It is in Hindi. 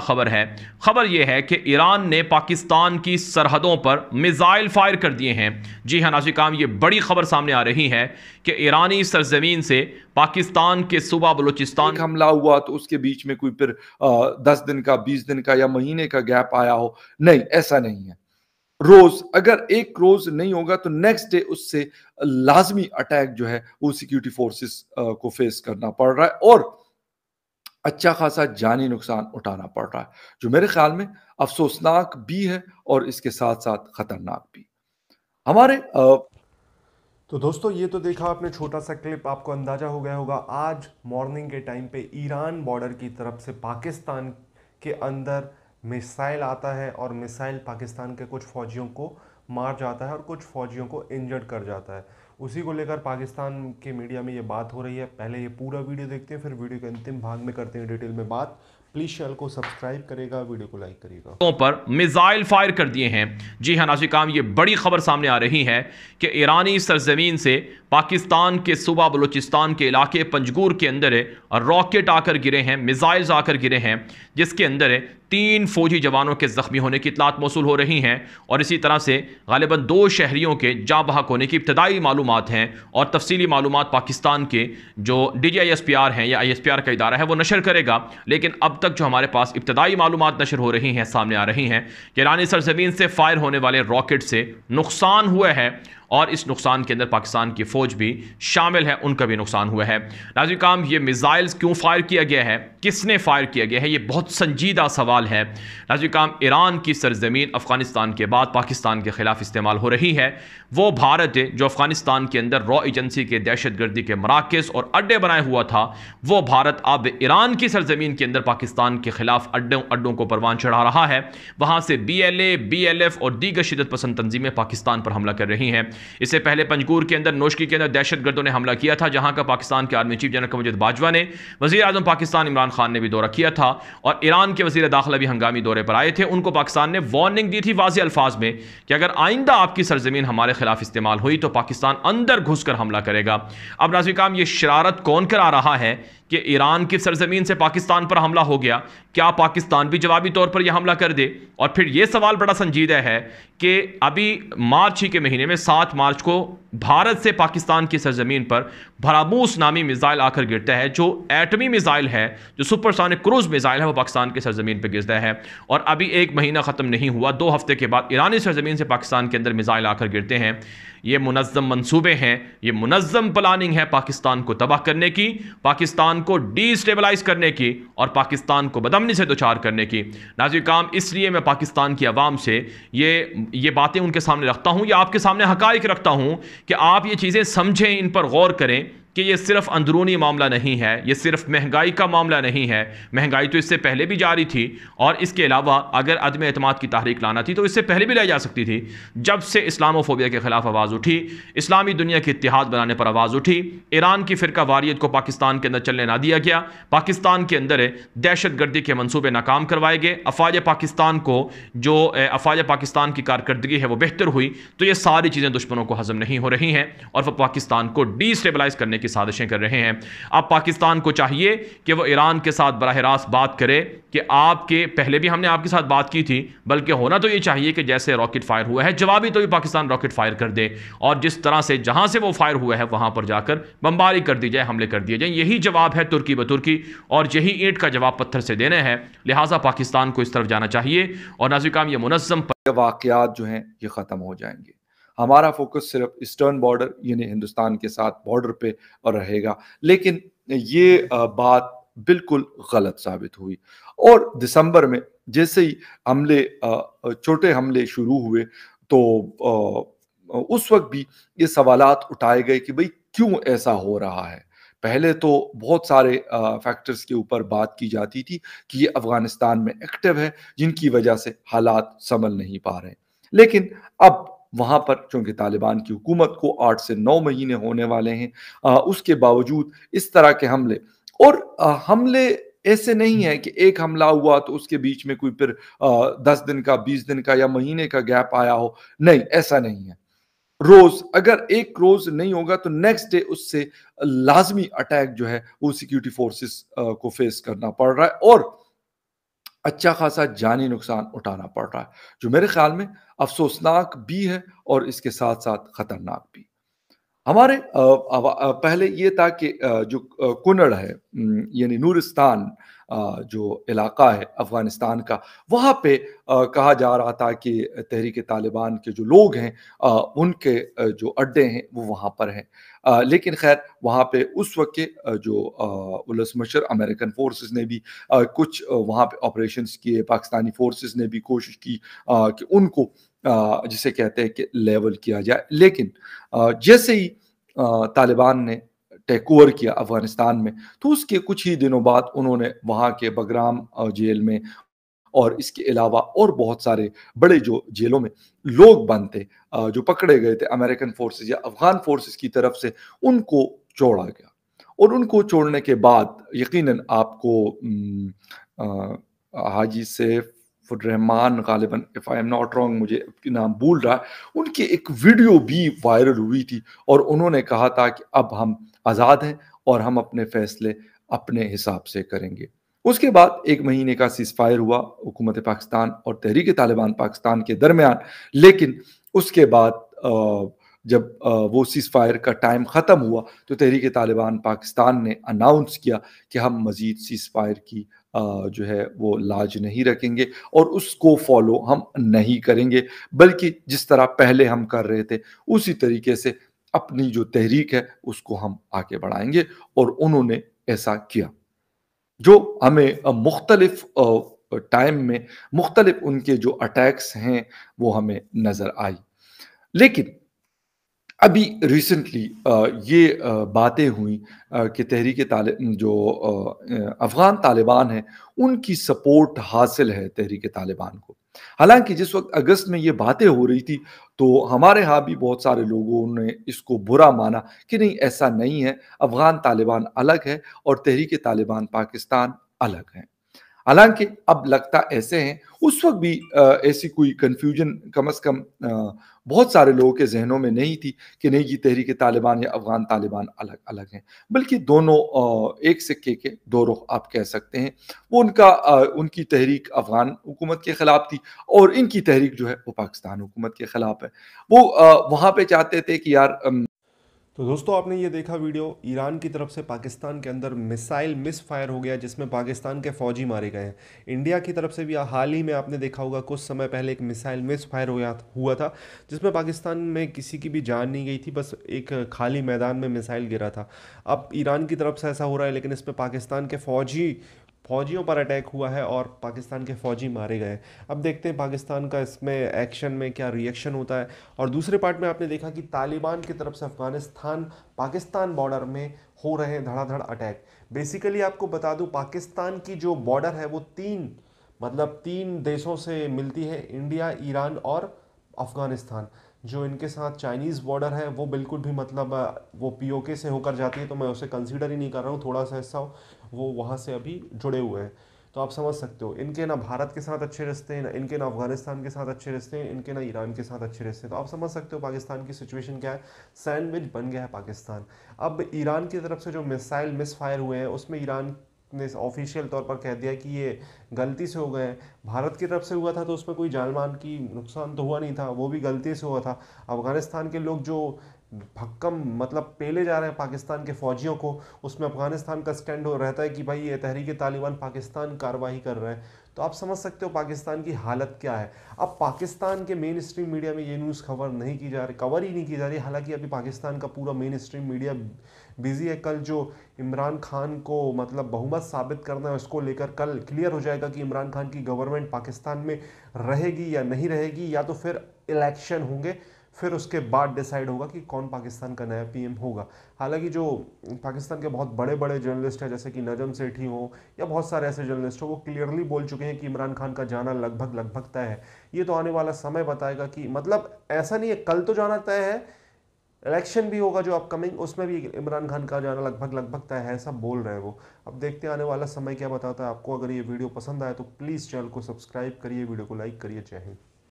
खबर है खबर यह है कि ईरान ने पाकिस्तान की सरहदों पर मिसाइल फायर कर दिए हैं जी हाँ नाजिक काम ये बड़ी खबर सामने आ रही है कि ईरानी सरजमीन से पाकिस्तान के सुबह बलोचिस्तान हमला हुआ तो उसके बीच में कोई फिर आ, दस दिन का बीस दिन का या महीने का गैप आया हो नहीं ऐसा नहीं है रोज अगर एक रोज नहीं होगा तो नेक्स्ट डे उससे लाजमी अटैक जो है वो सिक्योरिटी फोर्सेस को फेस करना पड़ रहा है और अच्छा खासा जानी नुकसान उठाना पड़ रहा है जो मेरे ख्याल में अफसोसनाक भी है और इसके साथ साथ खतरनाक भी हमारे आ... तो दोस्तों ये तो देखा आपने छोटा सा क्लिप आपको अंदाजा हो गया होगा आज मॉर्निंग के टाइम पे ईरान बॉर्डर की तरफ से पाकिस्तान के अंदर मिसाइल आता है और मिसाइल पाकिस्तान के कुछ फौजियों को मार जाता है और कुछ फौजियों को इंजर्ड कर जाता है उसी को लेकर पाकिस्तान के मीडिया में ये बात हो रही है पहले ये पूरा वीडियो देखते हैं फिर वीडियो के अंतिम भाग में करते हैं डिटेल में बात प्लीज चैनल को सब्सक्राइब करेगा वीडियो को लाइक करेगा पर मिसाइल फायर कर दिए हैं जी हाँ नाजी काम ये बड़ी खबर सामने आ रही है कि ईरानी सरजमीन से पाकिस्तान के सूबा बलूचिस्तान के इलाके पंजगूर के अंदर रॉकेट आकर गिरे हैं मिसाइल्स आकर गिरे हैं जिसके अंदर तीन फौजी जवानों के ज़ख्मी होने की इतलात मौसू हो रही हैं और इसी तरह से गालिबा दो शहरीों के जाँ बहक होने की इब्तदाई मालूम हैं और तफसली मालूम पाकिस्तान के जो D G I S P R हैं या आई एस पी आर का इदारा है वो नशर करेगा लेकिन अब तक जो हमारे पास इब्तदाई मालूम नशर हो रही हैं सामने आ रही हैं ईरानी सरजमीन से फ़ायर होने वाले रॉकेट से नुकसान हुआ है और इस नुकसान के अंदर पाकिस्तान की फ़ौज भी शामिल है उनका भी नुकसान हुआ है नाजी काम ये मिज़ाइल्स क्यों फ़ायर किया गया है किसने फ़ायर किया गया है ये बहुत संजीदा सवाल है नाजी काम ईरान की सरजमीन अफ़गानिस्तान के बाद पाकिस्तान के ख़िलाफ़ इस्तेमाल हो रही है वो भारत जो अफ़गानिस्तान के अंदर रॉ एजेंसी के दहशत गर्दी के मराकज़ और अड्डे बनाए हुआ था वो भारत अब ईरान की सरजमीन के अंदर पाकिस्तान पाकिस्तान के खिलाफ अड्डों अड्डों को परवान चढ़ा रहा है वहां से B L A B L F और दीगर शिदत पसंद तंजीमें पाकिस्तान पर हमला कर रही हैं इससे पहले पंजकूर के अंदर नोशकी के अंदर दहशत गर्दों ने हमला किया था जहां का पाकिस्तान के आर्मी चीफ जनरल कमजद बाजवा ने वजी अजम पाकिस्तान इमरान खान ने भी दौरा किया था और ईरान के वजी दाखिला भी हंगामी दौरे पर आए थे उनको पाकिस्तान ने वार्निंग दी थी वाजे अल्फाज में कि अगर आइंदा आपकी सरजमीन हमारे खिलाफ इस्तेमाल हुई तो पाकिस्तान अंदर घुसकर हमला करेगा अब नाजी काम ये शरारत कौन करा रहा है कि ईरान की सरजमीन से पाकिस्तान पर हमला हो गया क्या पाकिस्तान भी जवाबी तौर पर यह हमला कर दे और फिर यह सवाल बड़ा संजीदा है कि अभी मार्च ही के महीने में सात मार्च को भारत से पाकिस्तान की सरजमीन पर भरामूस नामी मिज़ाइल आकर गिरता है जो एटमी मिसाइल है जो सुपरसोनिक क्रूज मिसाइल है वो पाकिस्तान की सरजमीन पर गिरता है और अभी एक महीना ख़त्म नहीं हुआ दो हफ्ते के बाद ईरानी सरजमीन से पाकिस्तान के अंदर मिज़ाइल आकर गिरते हैं ये मुनज़म मनसूबे हैं ये मुनज़म प्लानिंग है पाकिस्तान को तबाह करने की पाकिस्तान को डिस्टेबलाइज करने की और पाकिस्तान को बदमनी से दोचार करने की नाजी काम इसलिए मैं पाकिस्तान की आवाम से ये ये बातें उनके सामने रखता हूँ या आपके सामने हक रखता हूँ कि आप ये चीज़ें समझें इन पर गौर करें कि ये सिर्फ अंदरूनी मामला नहीं है ये सिर्फ महंगाई का मामला नहीं है महंगाई तो इससे पहले भी जारी थी और इसके अलावा अगर अदम अतम की तहरीक लाना थी तो इससे पहले भी लाई जा सकती थी जब से इस्लामोफोबिया के खिलाफ आवाज़ उठी इस्लामी दुनिया के इतिहाद बनाने पर आवाज़ उठी ईरान की फ़िरका वारीत को पाकिस्तान के अंदर चलने ना दिया गया पाकिस्तान के अंदर दहशत गर्दी के मनसूबे नाकाम करवाए गए अफाज पाकिस्तान को जो अफाज पाकिस्तान की कारकर्दगी है वो बेहतर हुई तो ये सारी चीज़ें दुश्मनों को हजम नहीं हो रही हैं और वह पाकिस्तान को स्टेबलाइज करने की साजिशें कर रहे हैं अब पाकिस्तान को चाहिए कि वह ईरान के साथ बरह रास्त बात करे कि आपके पहले भी हमने आपके साथ बात की थी बल्कि होना तो ये चाहिए कि जैसे रॉकेट फायर हुआ है जवाबी तो भी पाकिस्तान रॉकेट फायर कर दे और जिस तरह से जहाँ से वो फायर हुआ है वहाँ पर जाकर बमबारी कर दी जाए हमले कर दिए जाए यही जवाब है तुर्की ब तुर्की और यही ईंट का जवाब पत्थर से देने हैं लिहाजा पाकिस्तान को इस तरफ जाना चाहिए और नाजिकाम ये मुनजम वाक़ात जो हैं ये ख़त्म हो जाएंगे हमारा फोकस सिर्फ ईस्टर्न बॉर्डर यानी हिंदुस्तान के साथ बॉर्डर पे और रहेगा लेकिन ये बात बिल्कुल गलत साबित हुई और दिसंबर में जैसे ही हमले छोटे हमले शुरू हुए तो उस वक्त भी ये सवालात उठाए गए कि भाई क्यों ऐसा हो रहा है पहले तो बहुत सारे फैक्टर्स के ऊपर बात की जाती थी कि ये अफगानिस्तान में एक्टिव है जिनकी वजह से हालात संभल नहीं पा रहे लेकिन अब वहाँ पर चूँकि तालिबान की हुकूमत को आठ से नौ महीने होने वाले हैं उसके बावजूद इस तरह के हमले और हमले ऐसे नहीं है कि एक हमला हुआ तो उसके बीच में कोई फिर आ, दस दिन का बीस दिन का या महीने का गैप आया हो नहीं ऐसा नहीं है रोज अगर एक रोज नहीं होगा तो नेक्स्ट डे उससे लाजमी अटैक जो है वो सिक्योरिटी फोर्सेस को फेस करना पड़ रहा है और अच्छा खासा जानी नुकसान उठाना पड़ रहा है जो मेरे ख्याल में अफसोसनाक भी है और इसके साथ साथ ख़तरनाक भी हमारे पहले ये था कि जो कुनड़ है यानी नूरिस्तान जो इलाका है अफ़गानिस्तान का वहाँ पे कहा जा रहा था कि तहरीक तालिबान के जो लोग हैं उनके जो अड्डे हैं वो वहाँ पर हैं लेकिन खैर वहाँ पे उस वक्त के जो उलस मशर अमेरिकन फोर्सेस ने भी कुछ वहाँ पे ऑपरेशंस किए पाकिस्तानी फोर्सेस ने भी कोशिश की कि उनको जिसे कहते हैं कि लेवल किया जाए लेकिन जैसे ही तालिबान ने टेक ओवर किया अफगानिस्तान में तो उसके कुछ ही दिनों बाद उन्होंने वहाँ के बगराम जेल में और इसके अलावा और बहुत सारे बड़े जो जेलों में लोग बंद थे जो पकड़े गए थे अमेरिकन फोर्सेस या अफगान फोर्सेस की तरफ से उनको छोड़ा गया और उनको छोड़ने के बाद यकीनन आपको हाजी सैफ रहमान गालिबन if I am not wrong मुझे नाम भूल रहा है उनकी एक वीडियो भी वायरल हुई थी और उन्होंने कहा था कि अब हम आज़ाद हैं और हम अपने फैसले अपने हिसाब से करेंगे उसके बाद एक महीने का सीजफायर हुआ हुकूमत पाकिस्तान और तहरीक तालिबान पाकिस्तान के दरमियान लेकिन उसके बाद जब वो सीज फायर का टाइम ख़त्म हुआ तो तहरीक तालिबान पाकिस्तान ने अनाउंस किया कि हम मज़ीद सीज फायर की जो है वो लाज नहीं रखेंगे और उसको फॉलो हम नहीं करेंगे बल्कि जिस तरह पहले हम कर रहे थे उसी तरीके से अपनी जो तहरीक है उसको हम आगे बढ़ाएंगे और उन्होंने ऐसा किया जो हमें मुख्तलिफ टाइम में मुख्तलिफ उनके जो अटैक्स हैं वो हमें नज़र आई लेकिन अभी रिसेंटली ये बातें हुई कि तहरीक जो अफ़गान तालिबान है उनकी सपोर्ट हासिल है तहरीक तालिबान को हालांकि जिस वक्त अगस्त में ये बातें हो रही थी तो हमारे यहाँ भी बहुत सारे लोगों ने इसको बुरा माना कि नहीं ऐसा नहीं है अफ़गान तालिबान अलग है और तहरीक तालिबान पाकिस्तान अलग है हालांकि अब लगता ऐसे हैं उस वक्त भी ऐसी कोई कन्फ्यूजन कम अज कम बहुत सारे लोगों के जहनों में नहीं थी कि नहीं ये तहरीक तालिबान या अफगान तालिबान अलग अलग हैं बल्कि दोनों एक सिक्के के दो रुख आप कह सकते हैं वो उनका उनकी तहरीक अफगान हुकूमत के ख़िलाफ़ थी और इनकी तहरीक जो है वो पाकिस्तान हुकूमत के ख़िलाफ़ है वो वहाँ पर चाहते थे कि यार तो दोस्तों आपने ये देखा वीडियो ईरान की तरफ से पाकिस्तान के अंदर मिसाइल मिस फायर हो गया जिसमें पाकिस्तान के फौजी मारे गए हैं इंडिया की तरफ से भी हाल ही में आपने देखा होगा कुछ समय पहले एक मिसाइल मिस फायर हो हुआ था जिसमें पाकिस्तान में किसी की भी जान नहीं गई थी बस एक खाली मैदान में मिसाइल गिरा था अब ईरान की तरफ से ऐसा हो रहा है लेकिन इसमें पाकिस्तान के फौजी फौजियों पर अटैक हुआ है और पाकिस्तान के फौजी मारे गए अब देखते हैं पाकिस्तान का इसमें एक्शन में क्या रिएक्शन होता है और दूसरे पार्ट में आपने देखा कि तालिबान की तरफ से अफगानिस्तान पाकिस्तान बॉर्डर में हो रहे हैं धड़ाधड़ अटैक बेसिकली आपको बता दूँ पाकिस्तान की जो बॉर्डर है वो तीन मतलब तीन देशों से मिलती है इंडिया ईरान और अफ़गानिस्तान जो इनके साथ चाइनीज़ बॉर्डर है वो बिल्कुल भी मतलब वो पीओके से होकर जाती है तो मैं उसे कंसीडर ही नहीं कर रहा हूँ थोड़ा सा हिस्सा वो वहाँ से अभी जुड़े हुए हैं तो आप समझ सकते हो इनके ना भारत के साथ अच्छे रिश्ते हैं इनके ना अफगानिस्तान के साथ अच्छे रिश्ते हैं इनके ना ईरान के साथ अच्छे रिश्ते हैं तो आप समझ सकते हो पाकिस्तान की सिचुएशन क्या है सैंडविच बन गया है पाकिस्तान अब ईरान की तरफ से जो मिसाइल मिस फायर हुए हैं उसमें ईरान ने ऑफिशियल तौर पर कह दिया कि ये गलती से हो गए हैं भारत की तरफ से हुआ था तो उसमें कोई जान की नुकसान तो हुआ नहीं था वो भी गलती से हुआ था अफ़गानिस्तान के लोग जो भक्कम मतलब पेले जा रहे हैं पाकिस्तान के फौजियों को उसमें अफ़गानिस्तान का स्टैंड हो रहता है कि भाई ये तहरीक तालिबान पाकिस्तान कार्रवाई कर रहे हैं तो आप समझ सकते हो पाकिस्तान की हालत क्या है अब पाकिस्तान के मेन स्ट्रीम मीडिया में ये न्यूज़ खबर नहीं की जा रही कवर ही नहीं की जा रही हालांकि अभी पाकिस्तान का पूरा मेन स्ट्रीम मीडिया बिज़ी है कल जो इमरान खान को मतलब बहुमत साबित करना है उसको लेकर कल क्लियर हो जाएगा कि इमरान खान की गवर्नमेंट पाकिस्तान में रहेगी या नहीं रहेगी या तो फिर इलेक्शन होंगे फिर उसके बाद डिसाइड होगा कि कौन पाकिस्तान का नया पीएम होगा हालांकि जो पाकिस्तान के बहुत बड़े बड़े जर्नलिस्ट हैं जैसे कि नजम सेठी हो या बहुत सारे ऐसे जर्नलिस्ट हो वो क्लियरली बोल चुके हैं कि इमरान खान का जाना लगभग लगभग तय है ये तो आने वाला समय बताएगा कि मतलब ऐसा नहीं है कल तो जाना तय है इलेक्शन भी होगा जो अपकमिंग उसमें भी इमरान खान का जाना लगभग लगभग तय है सब बोल रहे हैं वो अब देखते आने वाला समय क्या बताता है आपको अगर ये वीडियो पसंद आए तो प्लीज़ चैनल को सब्सक्राइब करिए वीडियो को लाइक करिए जय हिंद